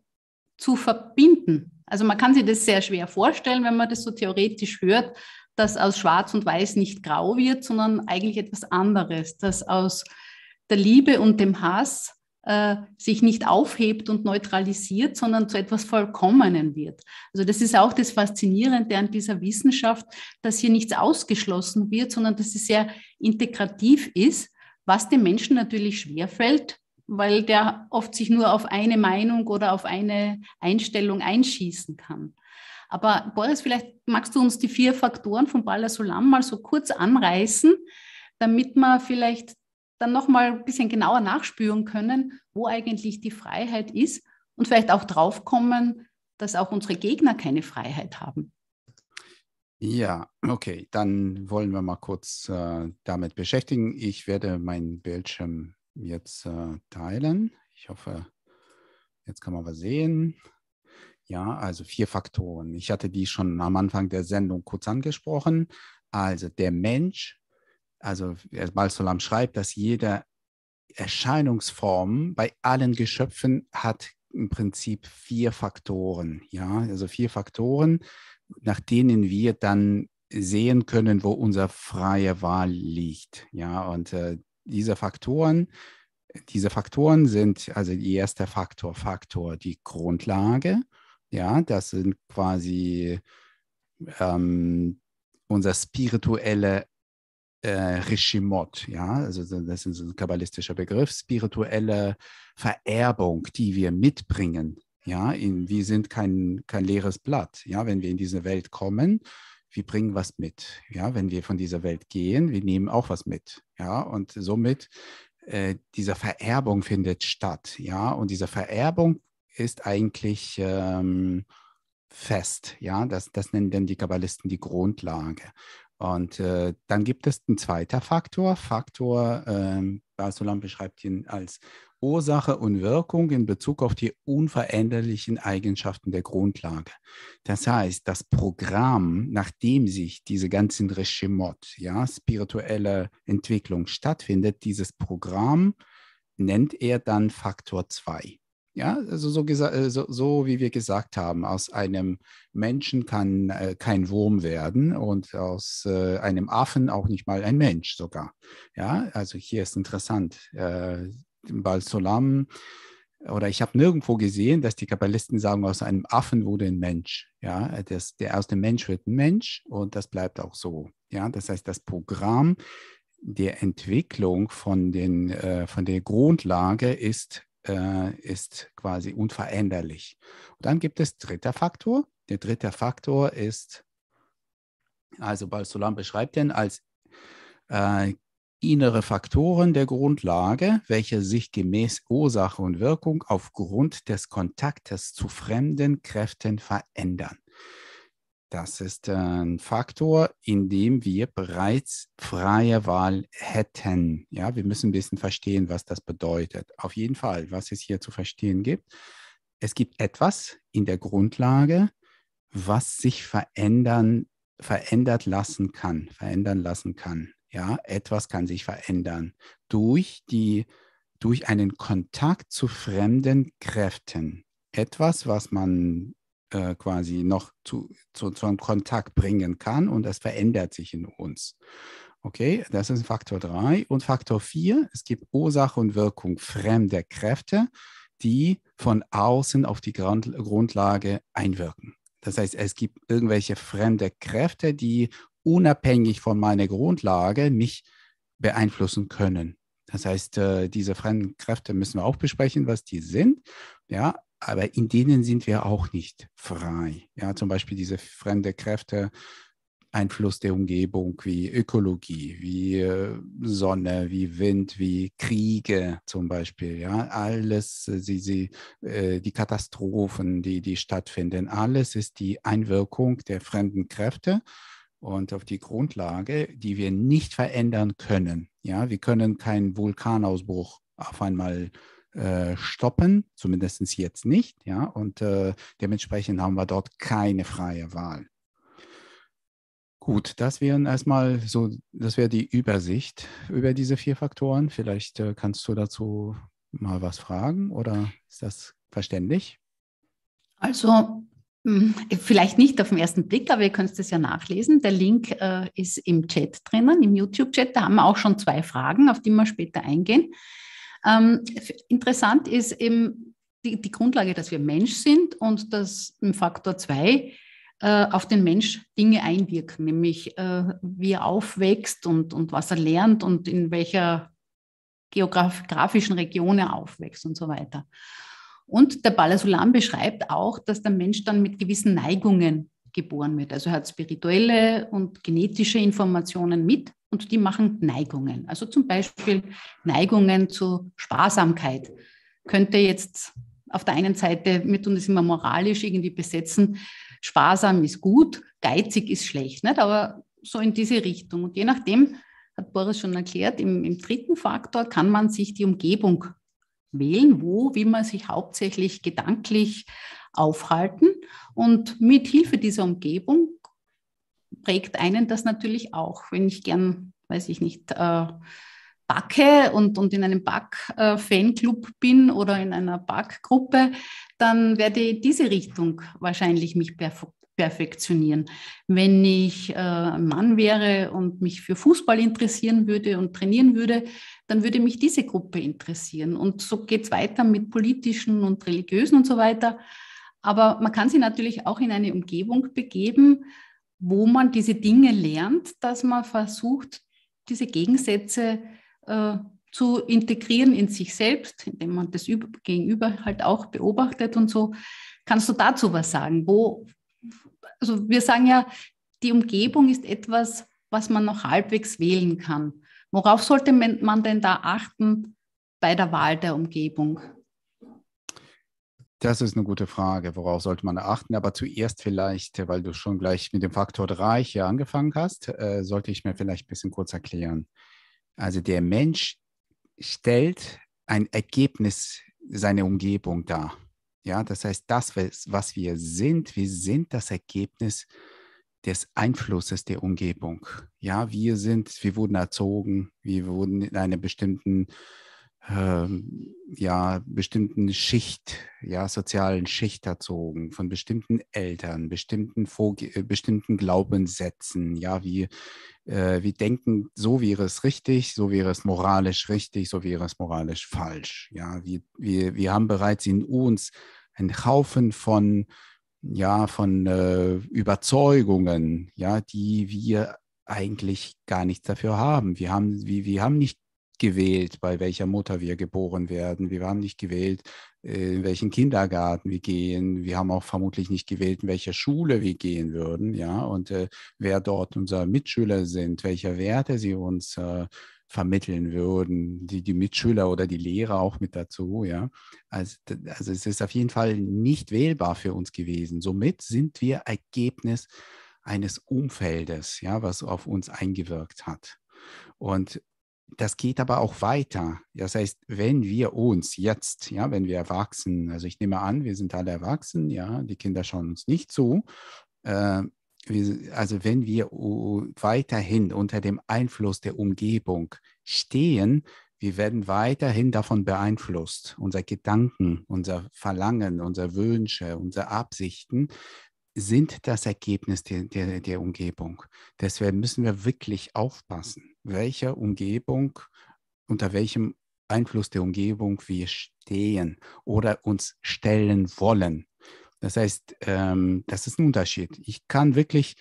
zu verbinden. Also man kann sich das sehr schwer vorstellen, wenn man das so theoretisch hört, dass aus Schwarz und Weiß nicht grau wird, sondern eigentlich etwas anderes, dass aus der Liebe und dem Hass äh, sich nicht aufhebt und neutralisiert, sondern zu etwas Vollkommenen wird. Also das ist auch das Faszinierende an dieser Wissenschaft, dass hier nichts ausgeschlossen wird, sondern dass es sehr integrativ ist, was dem Menschen natürlich schwerfällt, weil der oft sich nur auf eine Meinung oder auf eine Einstellung einschießen kann. Aber Boris, vielleicht magst du uns die vier Faktoren von Bala Solam mal so kurz anreißen, damit man vielleicht dann nochmal ein bisschen genauer nachspüren können, wo eigentlich die Freiheit ist und vielleicht auch drauf kommen, dass auch unsere Gegner keine Freiheit haben. Ja, okay, dann wollen wir mal kurz äh, damit beschäftigen. Ich werde meinen Bildschirm jetzt äh, teilen. Ich hoffe, jetzt kann man was sehen. Ja, also vier Faktoren. Ich hatte die schon am Anfang der Sendung kurz angesprochen. Also der Mensch also Balsalam schreibt, dass jede Erscheinungsform bei allen Geschöpfen hat im Prinzip vier Faktoren, ja, also vier Faktoren, nach denen wir dann sehen können, wo unser freie Wahl liegt, ja, und äh, diese Faktoren, diese Faktoren sind, also die erste Faktor, Faktor, die Grundlage, ja, das sind quasi ähm, unser spirituelle äh, Rishimot, ja, also das ist ein kabbalistischer Begriff, spirituelle Vererbung, die wir mitbringen, ja, in, wir sind kein, kein leeres Blatt, ja, wenn wir in diese Welt kommen, wir bringen was mit, ja, wenn wir von dieser Welt gehen, wir nehmen auch was mit, ja, und somit äh, diese Vererbung findet statt, ja, und diese Vererbung ist eigentlich ähm, fest. Ja, das, das nennen dann die Kabbalisten die Grundlage. Und äh, dann gibt es einen zweiten Faktor. Faktor, ähm, Basolam beschreibt ihn als Ursache und Wirkung in Bezug auf die unveränderlichen Eigenschaften der Grundlage. Das heißt, das Programm, nachdem sich diese ganzen Regimot, ja, spirituelle Entwicklung stattfindet, dieses Programm nennt er dann Faktor 2. Ja, also so, äh, so, so, wie wir gesagt haben, aus einem Menschen kann äh, kein Wurm werden und aus äh, einem Affen auch nicht mal ein Mensch sogar. Ja, also hier ist interessant. Äh, Im Balsolam oder ich habe nirgendwo gesehen, dass die Kabbalisten sagen, aus einem Affen wurde ein Mensch. Ja, das, der aus dem Mensch wird ein Mensch und das bleibt auch so. Ja, das heißt, das Programm der Entwicklung von, den, äh, von der Grundlage ist äh, ist quasi unveränderlich. Und dann gibt es dritter Faktor. Der dritte Faktor ist, also Balsolam beschreibt den als äh, innere Faktoren der Grundlage, welche sich gemäß Ursache und Wirkung aufgrund des Kontaktes zu fremden Kräften verändern. Das ist äh, ein Faktor, in dem wir bereits freie Wahl hätten. Ja, wir müssen ein bisschen verstehen, was das bedeutet. Auf jeden Fall, was es hier zu verstehen gibt. Es gibt etwas in der Grundlage, was sich verändern, verändert lassen kann, verändern lassen kann. Ja, etwas kann sich verändern durch die, durch einen Kontakt zu fremden Kräften. Etwas, was man äh, quasi noch zu, zu, zu einem Kontakt bringen kann und das verändert sich in uns. Okay, das ist Faktor 3. Und Faktor 4, es gibt Ursache und Wirkung fremder Kräfte, die von außen auf die Grundlage einwirken. Das heißt, es gibt irgendwelche fremde Kräfte, die unabhängig von meiner Grundlage mich beeinflussen können. Das heißt, äh, diese fremden Kräfte müssen wir auch besprechen, was die sind. Ja, aber in denen sind wir auch nicht frei. Ja, zum Beispiel diese fremde Kräfte, Einfluss der Umgebung wie Ökologie, wie äh, Sonne, wie Wind, wie Kriege zum Beispiel, ja, alles, äh, sie, sie, äh, die Katastrophen, die, die stattfinden, alles ist die Einwirkung der fremden Kräfte und auf die Grundlage, die wir nicht verändern können. Ja, wir können keinen Vulkanausbruch auf einmal äh, stoppen, zumindest jetzt nicht. Ja? Und äh, dementsprechend haben wir dort keine freie Wahl. Gut, das wären erstmal so, das wäre die Übersicht über diese vier Faktoren. Vielleicht äh, kannst du dazu mal was fragen oder ist das verständlich? Also hm, Vielleicht nicht auf den ersten Blick, aber ihr könnt es ja nachlesen. Der Link äh, ist im Chat drinnen, im YouTube-Chat. Da haben wir auch schon zwei Fragen, auf die wir später eingehen. Ähm, interessant ist eben die, die, Grundlage, dass wir Mensch sind und dass im Faktor 2 äh, auf den Mensch Dinge einwirken, nämlich äh, wie er aufwächst und, und was er lernt und in welcher geografischen Region er aufwächst und so weiter. Und der Balasulam beschreibt auch, dass der Mensch dann mit gewissen Neigungen geboren wird. Also er hat spirituelle und genetische Informationen mit und die machen Neigungen. Also zum Beispiel Neigungen zu Sparsamkeit könnte jetzt auf der einen Seite mit tun, das immer moralisch irgendwie besetzen, sparsam ist gut, geizig ist schlecht, nicht? aber so in diese Richtung. Und je nachdem, hat Boris schon erklärt, im, im dritten Faktor kann man sich die Umgebung wählen, wo, wie man sich hauptsächlich gedanklich aufhalten. Und mit Hilfe dieser Umgebung prägt einen das natürlich auch. Wenn ich gern, weiß ich nicht, äh, backe und, und in einem Back-Fanclub bin oder in einer Backgruppe, dann werde ich diese Richtung wahrscheinlich mich perf perfektionieren. Wenn ich äh, ein Mann wäre und mich für Fußball interessieren würde und trainieren würde, dann würde mich diese Gruppe interessieren. Und so geht es weiter mit politischen und religiösen und so weiter. Aber man kann sich natürlich auch in eine Umgebung begeben, wo man diese Dinge lernt, dass man versucht, diese Gegensätze äh, zu integrieren in sich selbst, indem man das Gegenüber halt auch beobachtet und so. Kannst du dazu was sagen? Wo, also wir sagen ja, die Umgebung ist etwas, was man noch halbwegs wählen kann. Worauf sollte man denn da achten bei der Wahl der Umgebung? Das ist eine gute Frage. Worauf sollte man achten? Aber zuerst vielleicht, äh, weil du schon gleich mit dem Faktor 3 hier angefangen hast, äh, sollte ich mir vielleicht ein bisschen kurz erklären. Also der Mensch stellt ein Ergebnis seiner Umgebung dar. Ja, das heißt, das, was wir sind, wir sind das Ergebnis des Einflusses der Umgebung. Ja, wir sind, wir wurden erzogen, wir wurden in einer bestimmten ähm, ja, bestimmten Schicht, ja, sozialen Schicht erzogen, von bestimmten Eltern, bestimmten, äh, bestimmten Glaubenssätzen, ja, wie äh, wir denken, so wäre es richtig, so wäre es moralisch richtig, so wäre es moralisch falsch. Ja, wir, wir, wir haben bereits in uns einen Haufen von, ja, von äh, Überzeugungen, ja, die wir eigentlich gar nichts dafür haben. Wir haben, wir, wir haben nicht gewählt, bei welcher Mutter wir geboren werden. Wir haben nicht gewählt, äh, in welchen Kindergarten wir gehen. Wir haben auch vermutlich nicht gewählt, in welcher Schule wir gehen würden, ja, und äh, wer dort unsere Mitschüler sind, welche Werte sie uns äh, vermitteln würden, die, die Mitschüler oder die Lehrer auch mit dazu, ja. Also, also es ist auf jeden Fall nicht wählbar für uns gewesen. Somit sind wir Ergebnis eines Umfeldes, ja, was auf uns eingewirkt hat. Und das geht aber auch weiter. Das heißt, wenn wir uns jetzt, ja, wenn wir erwachsen, also ich nehme an, wir sind alle erwachsen, ja, die Kinder schauen uns nicht zu. Äh, wir, also wenn wir weiterhin unter dem Einfluss der Umgebung stehen, wir werden weiterhin davon beeinflusst. Unser Gedanken, unser Verlangen, unsere Wünsche, unsere Absichten sind das Ergebnis der, der, der Umgebung. Deswegen müssen wir wirklich aufpassen, welcher Umgebung, unter welchem Einfluss der Umgebung wir stehen oder uns stellen wollen. Das heißt, ähm, das ist ein Unterschied. Ich kann wirklich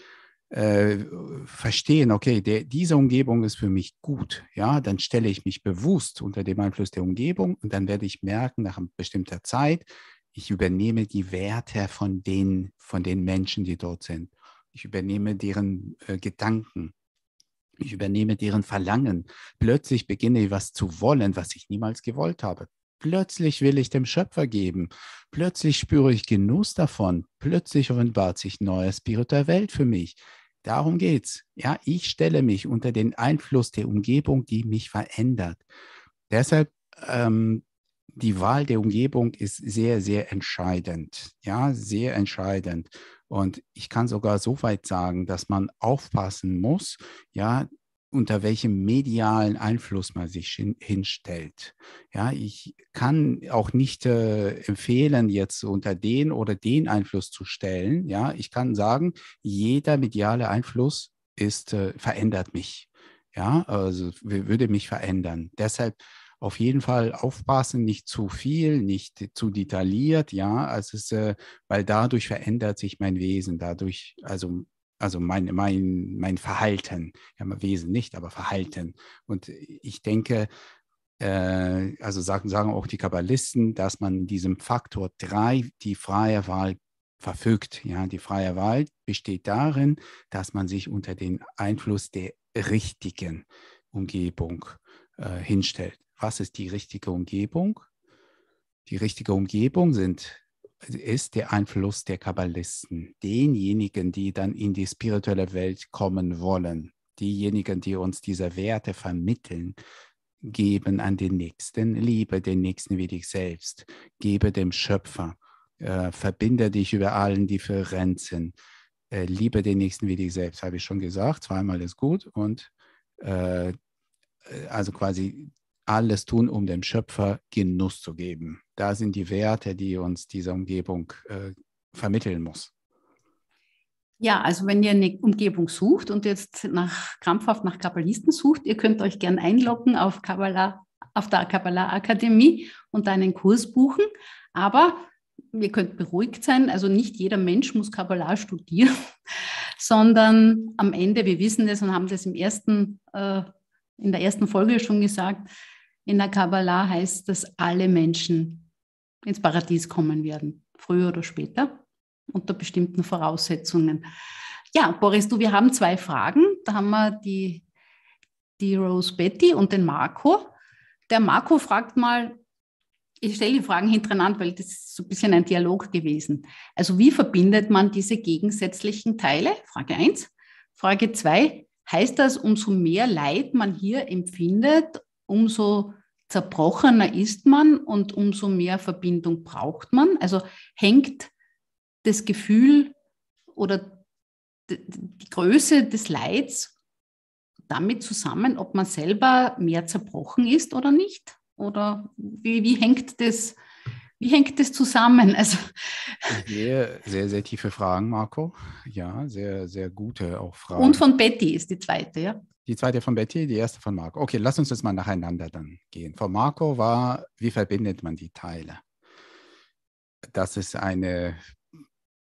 äh, verstehen, okay, der, diese Umgebung ist für mich gut. Ja, dann stelle ich mich bewusst unter dem Einfluss der Umgebung und dann werde ich merken, nach einer bestimmter Zeit, ich übernehme die Werte von den, von den Menschen, die dort sind. Ich übernehme deren äh, Gedanken. Ich übernehme deren Verlangen. Plötzlich beginne ich was zu wollen, was ich niemals gewollt habe. Plötzlich will ich dem Schöpfer geben. Plötzlich spüre ich Genuss davon. Plötzlich offenbart sich neue spirituelle Welt für mich. Darum geht's. Ja, ich stelle mich unter den Einfluss der Umgebung, die mich verändert. Deshalb ähm, die Wahl der Umgebung ist sehr, sehr entscheidend. Ja, sehr entscheidend. Und ich kann sogar so weit sagen, dass man aufpassen muss, ja, unter welchem medialen Einfluss man sich hin, hinstellt. Ja, ich kann auch nicht äh, empfehlen, jetzt unter den oder den Einfluss zu stellen. Ja, ich kann sagen, jeder mediale Einfluss ist, äh, verändert mich. Ja, also würde mich verändern. Deshalb auf jeden Fall aufpassen, nicht zu viel, nicht zu detailliert, ja, also es, äh, weil dadurch verändert sich mein Wesen, dadurch, also also mein, mein, mein Verhalten, ja, mein Wesen nicht, aber Verhalten. Und ich denke, äh, also sagen, sagen auch die Kabbalisten, dass man in diesem Faktor 3 die freie Wahl verfügt. Ja, die freie Wahl besteht darin, dass man sich unter den Einfluss der richtigen Umgebung äh, hinstellt was ist die richtige Umgebung? Die richtige Umgebung sind, ist der Einfluss der Kabbalisten, denjenigen, die dann in die spirituelle Welt kommen wollen, diejenigen, die uns diese Werte vermitteln, geben an den Nächsten, liebe den Nächsten wie dich selbst, gebe dem Schöpfer, äh, verbinde dich über allen Differenzen, äh, liebe den Nächsten wie dich selbst, habe ich schon gesagt, zweimal ist gut und äh, äh also quasi alles tun, um dem Schöpfer Genuss zu geben. Da sind die Werte, die uns diese Umgebung äh, vermitteln muss. Ja, also wenn ihr eine Umgebung sucht und jetzt nach krampfhaft nach Kabbalisten sucht, ihr könnt euch gern einloggen auf Kabbalah, auf der Kabbalah Akademie und einen Kurs buchen. Aber ihr könnt beruhigt sein, also nicht jeder Mensch muss Kabbalah studieren, sondern am Ende, wir wissen das und haben das im ersten, äh, in der ersten Folge schon gesagt, in der Kabbalah heißt, dass alle Menschen ins Paradies kommen werden, früher oder später, unter bestimmten Voraussetzungen. Ja, Boris, du, wir haben zwei Fragen. Da haben wir die, die Rose Betty und den Marco. Der Marco fragt mal, ich stelle die Fragen hintereinander, weil das ist so ein bisschen ein Dialog gewesen. Also wie verbindet man diese gegensätzlichen Teile? Frage 1. Frage 2. Heißt das, umso mehr Leid man hier empfindet, umso zerbrochener ist man und umso mehr Verbindung braucht man. Also hängt das Gefühl oder die Größe des Leids damit zusammen, ob man selber mehr zerbrochen ist oder nicht? Oder wie, wie hängt das? Wie hängt das zusammen? Also sehr, sehr, sehr tiefe Fragen, Marco. Ja, sehr, sehr gute auch Fragen. Und von Betty ist die zweite, ja. Die zweite von Betty, die erste von Marco. Okay, lass uns das mal nacheinander dann gehen. Von Marco war, wie verbindet man die Teile? Das ist eine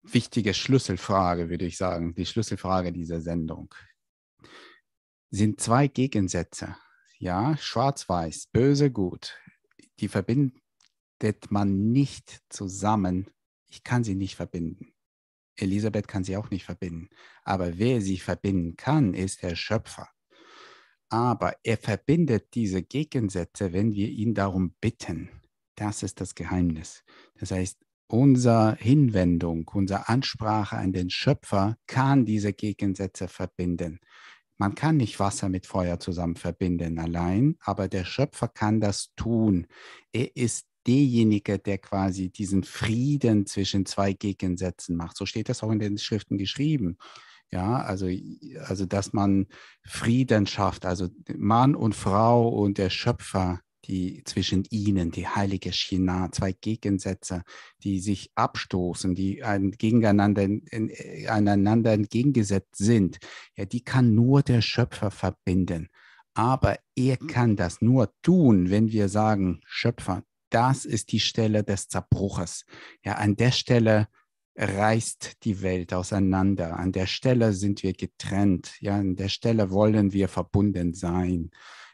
wichtige Schlüsselfrage, würde ich sagen, die Schlüsselfrage dieser Sendung. Sind zwei Gegensätze. Ja, schwarz-weiß, böse, gut. Die verbindet man nicht zusammen. Ich kann sie nicht verbinden. Elisabeth kann sie auch nicht verbinden. Aber wer sie verbinden kann, ist der Schöpfer aber er verbindet diese Gegensätze, wenn wir ihn darum bitten. Das ist das Geheimnis. Das heißt, unsere Hinwendung, unsere Ansprache an den Schöpfer kann diese Gegensätze verbinden. Man kann nicht Wasser mit Feuer zusammen verbinden allein, aber der Schöpfer kann das tun. Er ist derjenige, der quasi diesen Frieden zwischen zwei Gegensätzen macht. So steht das auch in den Schriften geschrieben. Ja, also, also dass man Frieden schafft, also Mann und Frau und der Schöpfer, die zwischen ihnen, die heilige China, zwei Gegensätze, die sich abstoßen, die ein, gegeneinander, in, äh, einander entgegengesetzt sind, ja, die kann nur der Schöpfer verbinden. Aber er mhm. kann das nur tun, wenn wir sagen, Schöpfer, das ist die Stelle des Zerbruches. Ja, an der Stelle reißt die Welt auseinander. An der Stelle sind wir getrennt. Ja, an der Stelle wollen wir verbunden sein.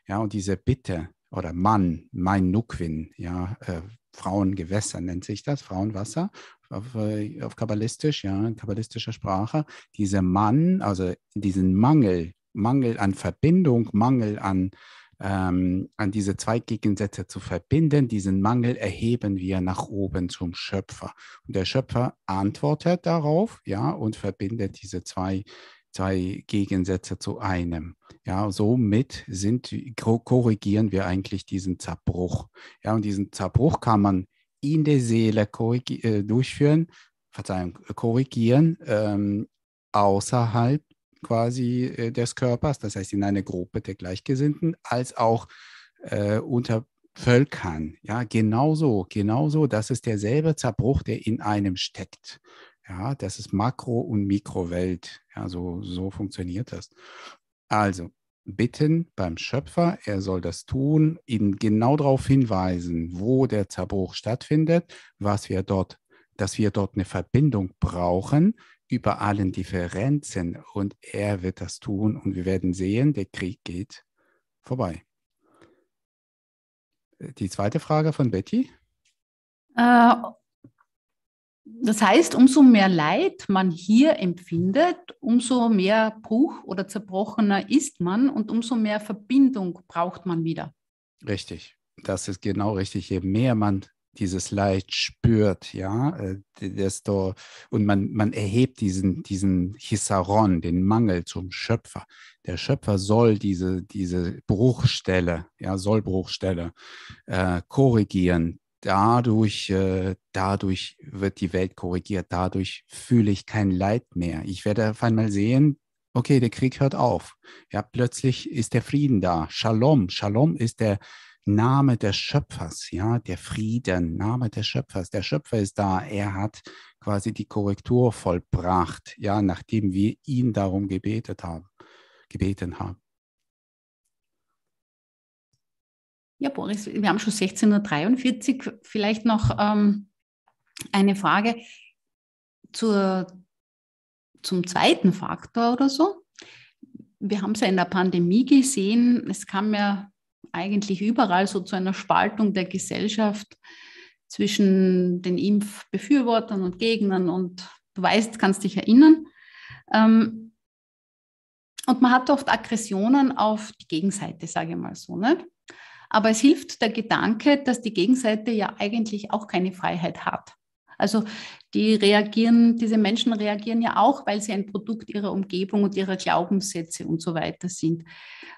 Ja, und diese Bitte oder Mann, mein Nukwin, ja, äh, Frauengewässer nennt sich das, Frauenwasser auf, äh, auf kabbalistisch, ja, in kabbalistischer Sprache. Dieser Mann, also diesen Mangel, Mangel an Verbindung, Mangel an ähm, an diese zwei Gegensätze zu verbinden. Diesen Mangel erheben wir nach oben zum Schöpfer. Und der Schöpfer antwortet darauf, ja, und verbindet diese zwei zwei Gegensätze zu einem. Ja, somit sind, korrigieren wir eigentlich diesen Zerbruch. Ja, und diesen Zerbruch kann man in der Seele äh, durchführen, Verzeihung, korrigieren, ähm, außerhalb quasi äh, des Körpers, das heißt in einer Gruppe der Gleichgesinnten, als auch äh, unter Völkern. Ja, genauso, genauso, das ist derselbe Zerbruch, der in einem steckt. Ja, das ist Makro- und Mikrowelt. Ja, so, so funktioniert das. Also, bitten beim Schöpfer, er soll das tun, ihn genau darauf hinweisen, wo der Zerbruch stattfindet, was wir dort, dass wir dort eine Verbindung brauchen, über allen Differenzen und er wird das tun und wir werden sehen, der Krieg geht vorbei. Äh, die zweite Frage von Betty. Äh, das heißt, umso mehr Leid man hier empfindet, umso mehr Bruch oder zerbrochener ist man und umso mehr Verbindung braucht man wieder. Richtig, das ist genau richtig. Je mehr man dieses Leid spürt, ja, äh, desto und man, man erhebt diesen, diesen Hisaron, den Mangel zum Schöpfer. Der Schöpfer soll diese, diese Bruchstelle, ja, soll Bruchstelle äh, korrigieren. Dadurch, äh, dadurch wird die Welt korrigiert, dadurch fühle ich kein Leid mehr. Ich werde auf einmal sehen, okay, der Krieg hört auf. Ja, plötzlich ist der Frieden da. Shalom. Shalom ist der Name des Schöpfers, ja, der Frieden, Name des Schöpfers. Der Schöpfer ist da, er hat quasi die Korrektur vollbracht, ja, nachdem wir ihn darum gebetet haben, gebeten haben. Ja, Boris, wir haben schon 16.43 Uhr. Vielleicht noch ähm, eine Frage zur, zum zweiten Faktor oder so. Wir haben es ja in der Pandemie gesehen. Es kam ja eigentlich überall so zu einer Spaltung der Gesellschaft zwischen den Impfbefürwortern und Gegnern und du weißt, kannst dich erinnern. Ähm, und man hat oft Aggressionen auf die Gegenseite, sage ich mal so. Ne? Aber es hilft der Gedanke, dass die Gegenseite ja eigentlich auch keine Freiheit hat. Also die reagieren, diese Menschen reagieren ja auch, weil sie ein Produkt ihrer Umgebung und ihrer Glaubenssätze und so weiter sind.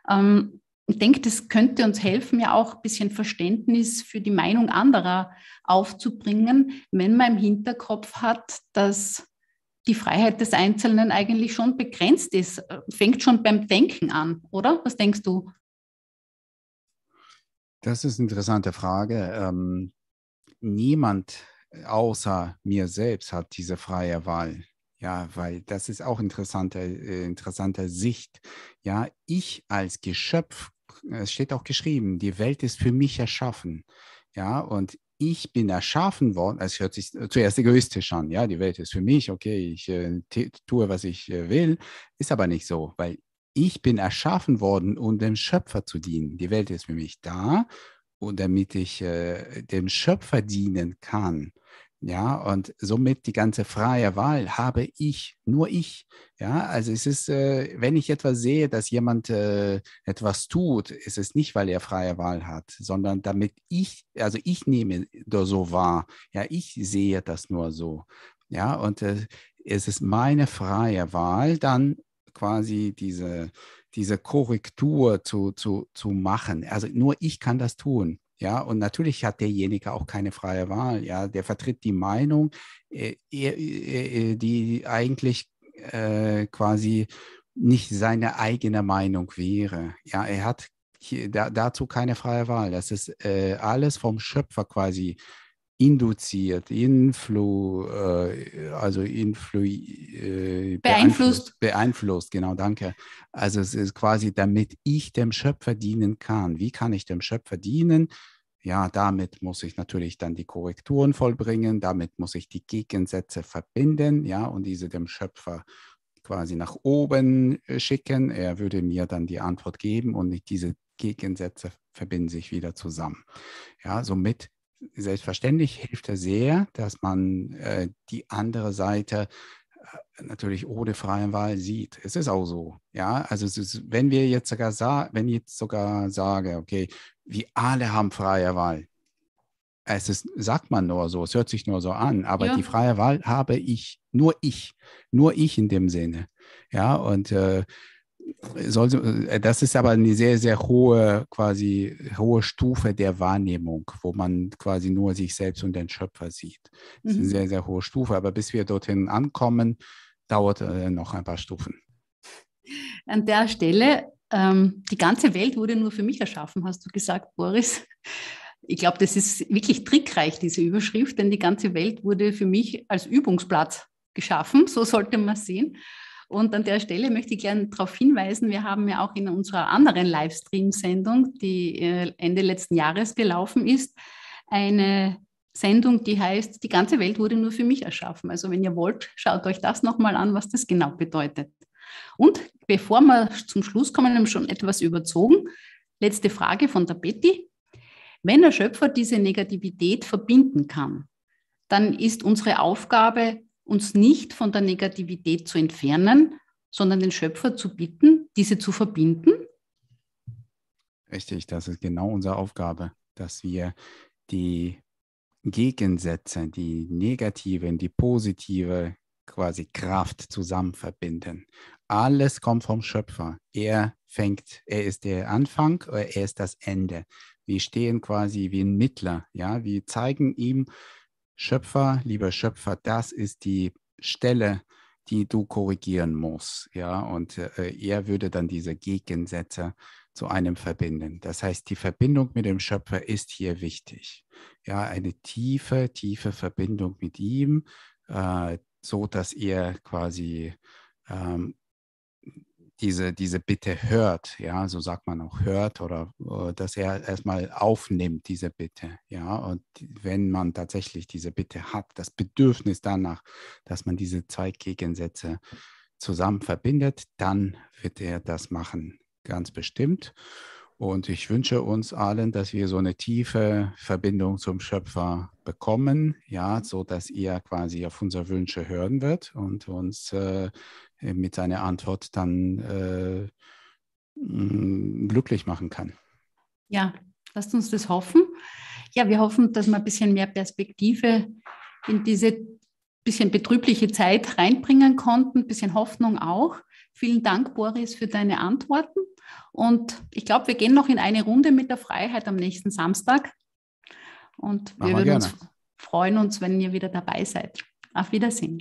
Ähm, ich denke, das könnte uns helfen, ja auch ein bisschen Verständnis für die Meinung anderer aufzubringen, wenn man im Hinterkopf hat, dass die Freiheit des Einzelnen eigentlich schon begrenzt ist. Fängt schon beim Denken an, oder? Was denkst du? Das ist eine interessante Frage. Ähm, niemand außer mir selbst hat diese freie Wahl. Ja, weil das ist auch interessante, äh, interessante Sicht. Ja, ich als Geschöpf es steht auch geschrieben, die Welt ist für mich erschaffen. Ja, und ich bin erschaffen worden, es hört sich zuerst egoistisch an, ja, die Welt ist für mich, okay, ich äh, tue, was ich äh, will, ist aber nicht so, weil ich bin erschaffen worden, um dem Schöpfer zu dienen. Die Welt ist für mich da und damit ich äh, dem Schöpfer dienen kann, ja, und somit die ganze freie Wahl habe ich, nur ich. Ja, also es ist, äh, wenn ich etwas sehe, dass jemand äh, etwas tut, ist es nicht, weil er freie Wahl hat, sondern damit ich, also ich nehme das so wahr. Ja, ich sehe das nur so. Ja, und äh, es ist meine freie Wahl, dann quasi diese, diese Korrektur zu, zu, zu machen. Also nur ich kann das tun. Ja, und natürlich hat derjenige auch keine freie Wahl. Ja, der vertritt die Meinung, äh, äh, äh, die eigentlich quasi nicht seine eigene Meinung wäre. Ja, er hat hier, da, dazu keine freie Wahl. Das ist alles vom Schöpfer quasi induziert, influ, äh, also influ, äh, beeinflusst. beeinflusst. genau, danke. Also es ist quasi, damit ich dem Schöpfer dienen kann. Wie kann ich dem Schöpfer dienen? Ja, damit muss ich natürlich dann die Korrekturen vollbringen, damit muss ich die Gegensätze verbinden, ja, und diese dem Schöpfer quasi nach oben äh, schicken. Er würde mir dann die Antwort geben und diese Gegensätze verbinden sich wieder zusammen. Ja, somit selbstverständlich hilft er sehr, dass man äh, die andere Seite äh, natürlich ohne freie Wahl sieht. Es ist auch so. Ja, also ist, wenn wir jetzt sogar sagen, wenn ich jetzt sogar sage, okay, wir alle haben freie Wahl. Es ist, sagt man nur so, es hört sich nur so an, aber ja. die freie Wahl habe ich, nur ich, nur ich in dem Sinne. Ja, und äh, sollte, äh, das ist aber eine sehr, sehr hohe, quasi hohe Stufe der Wahrnehmung, wo man quasi nur sich selbst und den Schöpfer sieht. Das ist eine mhm. sehr, sehr hohe Stufe. Aber bis wir dorthin ankommen, dauert äh, noch ein paar Stufen. An der Stelle, ähm, die ganze Welt wurde nur für mich erschaffen, hast du gesagt, Boris. Ich glaube, das ist wirklich trickreich, diese Überschrift, denn die ganze Welt wurde für mich als Übungsplatz geschaffen, so sollte man sehen. Und an der Stelle möchte ich gerne darauf hinweisen, wir haben ja auch in unserer anderen Livestream-Sendung, die äh, Ende letzten Jahres gelaufen ist, eine Sendung, die heißt, die ganze Welt wurde nur für mich erschaffen. Also wenn ihr wollt, schaut euch das nochmal an, was das genau bedeutet. Und bevor wir zum Schluss kommen, haben wir schon etwas überzogen. Letzte Frage von der Betty. Wenn der Schöpfer diese Negativität verbinden kann, dann ist unsere Aufgabe, uns nicht von der Negativität zu entfernen, sondern den Schöpfer zu bitten, diese zu verbinden? Richtig, das ist genau unsere Aufgabe, dass wir die Gegensätze, die negativen, die positive quasi Kraft zusammen verbinden. Alles kommt vom Schöpfer. Er fängt, er ist der Anfang, er ist das Ende. Wir stehen quasi wie ein Mittler, ja, wir zeigen ihm, Schöpfer, lieber Schöpfer, das ist die Stelle, die du korrigieren musst. Ja, und äh, äh, er würde dann diese Gegensätze zu einem verbinden. Das heißt, die Verbindung mit dem Schöpfer ist hier wichtig. Ja, eine tiefe, tiefe Verbindung mit ihm, äh, so dass er quasi ähm, diese, diese Bitte hört, ja, so sagt man auch hört oder äh, dass er erstmal aufnimmt, diese Bitte, ja, und wenn man tatsächlich diese Bitte hat, das Bedürfnis danach, dass man diese zwei Gegensätze zusammen verbindet, dann wird er das machen, ganz bestimmt. Und ich wünsche uns allen, dass wir so eine tiefe Verbindung zum Schöpfer bekommen, ja, so dass er quasi auf unsere Wünsche hören wird und uns äh, äh, mit seiner Antwort dann äh, mm, glücklich machen kann. Ja, lasst uns das hoffen. Ja, wir hoffen, dass wir ein bisschen mehr Perspektive in diese bisschen betrübliche Zeit reinbringen konnten, ein bisschen Hoffnung auch. Vielen Dank, Boris, für deine Antworten. Und ich glaube, wir gehen noch in eine Runde mit der Freiheit am nächsten Samstag. Und Machen wir würden uns freuen uns, wenn ihr wieder dabei seid. Auf Wiedersehen.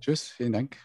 Tschüss, vielen Dank.